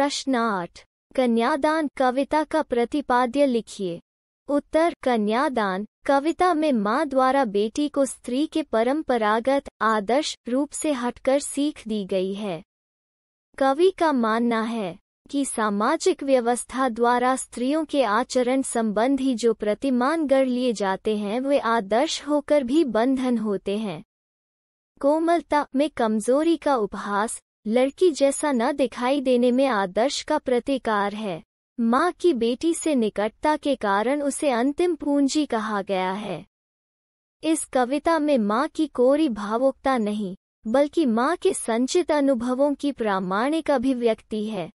प्रश्न आठ कन्यादान कविता का प्रतिपाद्य लिखिए उत्तर कन्यादान कविता में माँ द्वारा बेटी को स्त्री के परंपरागत आदर्श रूप से हटकर सीख दी गई है कवि का मानना है कि सामाजिक व्यवस्था द्वारा स्त्रियों के आचरण संबंधी जो प्रतिमान गढ़ लिए जाते हैं वे आदर्श होकर भी बंधन होते हैं कोमलता में कमजोरी का उपहास लड़की जैसा न दिखाई देने में आदर्श का प्रतिकार है माँ की बेटी से निकटता के कारण उसे अंतिम पूंजी कहा गया है इस कविता में माँ की कोरी भावुकता नहीं बल्कि माँ के संचित अनुभवों की प्रामाणिक अभिव्यक्ति है